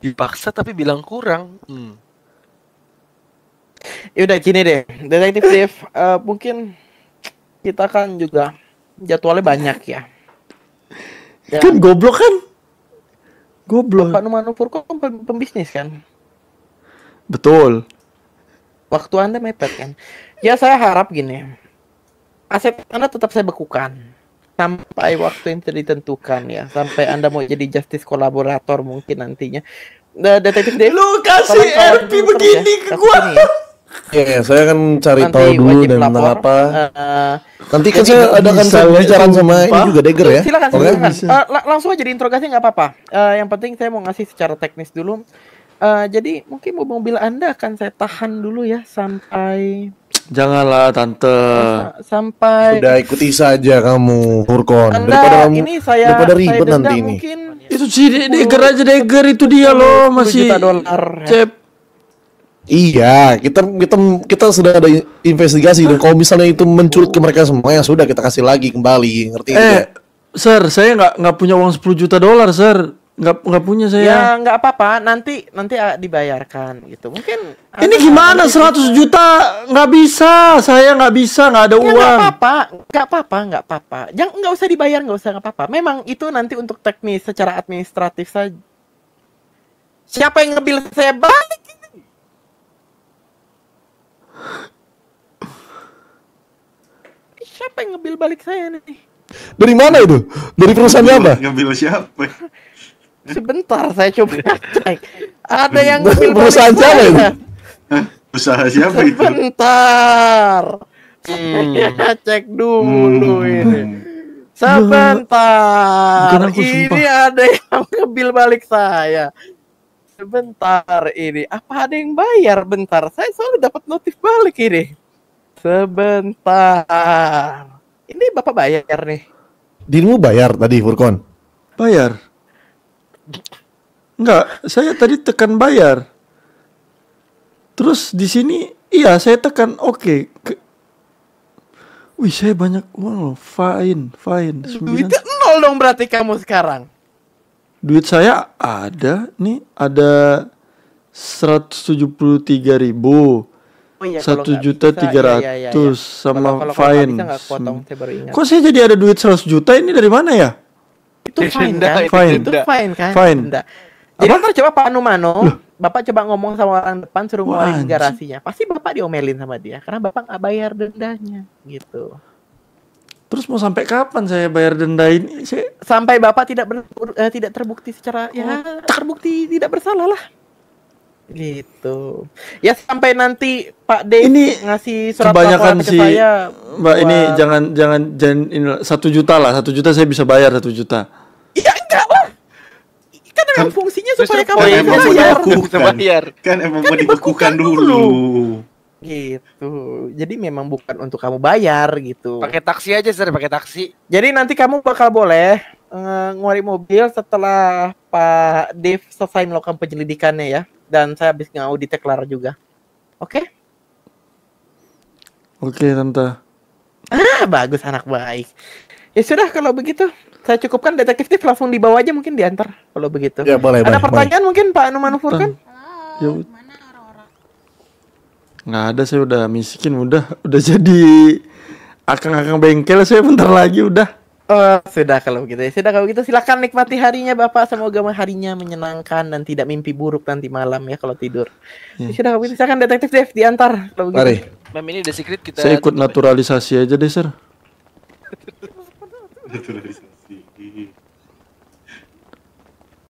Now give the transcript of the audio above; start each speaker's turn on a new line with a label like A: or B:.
A: dipaksa tapi bilang kurang hmm. ya udah gini deh detektif Dave uh, mungkin kita kan juga jadwalnya banyak ya, ya. kan goblok kan goblok Pak Nufur kok kan pembisnis kan betul waktu anda mepet kan ya saya harap gini aset anda tetap saya bekukan sampai waktu yang sudah ditentukan ya sampai anda mau jadi justice kolaborator mungkin nantinya nah, detektif Dave lu kasih RP ya. begini ya, ke gua ya.
B: Ya, saya akan cari nanti tahu dulu dan lapor, apa. Uh, nanti kan saya ada kan bicara sama ini juga deger ya. Silakan, silakan. Uh,
A: langsung aja diinterogasi nggak apa-apa. Uh, yang penting saya mau ngasih secara teknis dulu. Uh, jadi mungkin mobil Anda akan saya tahan dulu ya sampai
B: Janganlah tante.
A: Sampai Sudah
B: ikuti saja kamu Furkon. daripada kamu ini saya, daripada ribet saya nanti ini. itu itu si Deger aja oh, Deger itu dia loh masih juta dolar. Cep. Iya, kita kita kita sudah ada investigasi dan kalau misalnya itu mencurut ke mereka semua ya sudah kita kasih lagi kembali, ngerti Eh, tidak? Sir, saya nggak nggak punya uang 10 juta dolar, Sir nggak nggak punya saya ya
A: nggak apa-apa nanti nanti ah, dibayarkan gitu mungkin ini gimana 100 juta
B: nggak bisa saya nggak bisa nggak ada ya, uang nggak apa-apa
A: nggak apa-apa nggak apa-apa jangan nggak usah dibayar nggak usah nggak apa-apa memang itu nanti untuk teknis secara administratif saja siapa yang ngebil saya balik siapa yang ngebil balik saya nih
B: dari mana itu? Dari perusahaan apa? Ngebil siapa?
A: Sebentar saya coba cek. Ada yang berusaha perusahaan siapa itu? Usaha siapa itu? Sebentar. Hmm. Saya cek dulu hmm. ini. Sebentar. Aku, ini ada yang kebil balik saya. Sebentar ini. Apa ada yang bayar? Bentar. Saya selalu dapat notif balik ini. Sebentar. Ini Bapak bayar nih.
B: Dirimu bayar tadi Furkon? Bayar. Enggak, saya tadi tekan bayar. Terus di sini iya saya tekan oke. Okay. Wih, saya banyak uang loh. Fine, fine. Duitnya
A: nol dong berarti kamu sekarang.
B: Duit saya ada nih, ada seratus tujuh puluh tiga ribu oh iya, satu juta iya, iya, tiga ratus sama kalau, kalau, fine. Kalau fine. Kok saya jadi ada duit seratus juta ini dari mana ya? Kan? Itu fine kan? Fine. Itu fine kan? Fine. Denda.
A: Jadi ntar coba Pak Numano, Loh. Bapak coba ngomong sama orang depan suruh ngeluarin garasinya. Pasti Bapak diomelin sama dia karena
B: Bapak nggak bayar
A: dendanya gitu. Terus
B: mau sampai kapan saya bayar denda ini?
A: Saya... Sampai bapak tidak ber, uh, tidak terbukti secara ya, oh. ya terbukti tidak bersalah lah.
B: Gitu.
A: Ya sampai nanti Pak D ini ngasih surat kebanyakan si, ke saya. Mbak buat... ini
B: jangan jangan jangan ini, satu juta lah satu juta saya bisa bayar satu juta.
A: Kan, kan, fungsinya supaya kamu kan emang bayar. bayar. Kan emang mau kan kan dibekukan dulu. Gitu. Jadi memang bukan untuk kamu bayar gitu. Pakai taksi aja sih, pakai taksi. Jadi nanti kamu bakal boleh uh, mobil setelah Pak Dave selesai melakukan penyelidikannya ya. Dan saya habis ngaudit Clara juga. Oke? Okay?
B: Oke, okay, tante. Ah, bagus
A: anak baik. Ya sudah kalau begitu saya cukupkan detektif langsung dibawa aja mungkin diantar kalau begitu.
B: Ya, boleh, ada boleh, pertanyaan
A: boleh. mungkin Pak Numan kan? Ya, mana orang-orang?
B: Nggak ada saya udah miskin udah udah jadi akang-akang bengkel saya bentar lagi udah. Oh, sudah kalau begitu. Ya.
A: Sudah kalau begitu silakan nikmati harinya Bapak. Semoga harinya menyenangkan dan tidak mimpi buruk nanti malam ya kalau tidur. Ya. ya sudah kalau begitu silakan detektif Dev diantar kalau begitu. Mari. ini The Secret kita Saya ikut naturalisasi
B: aja deh, Sir. naturalisasi. 嗯。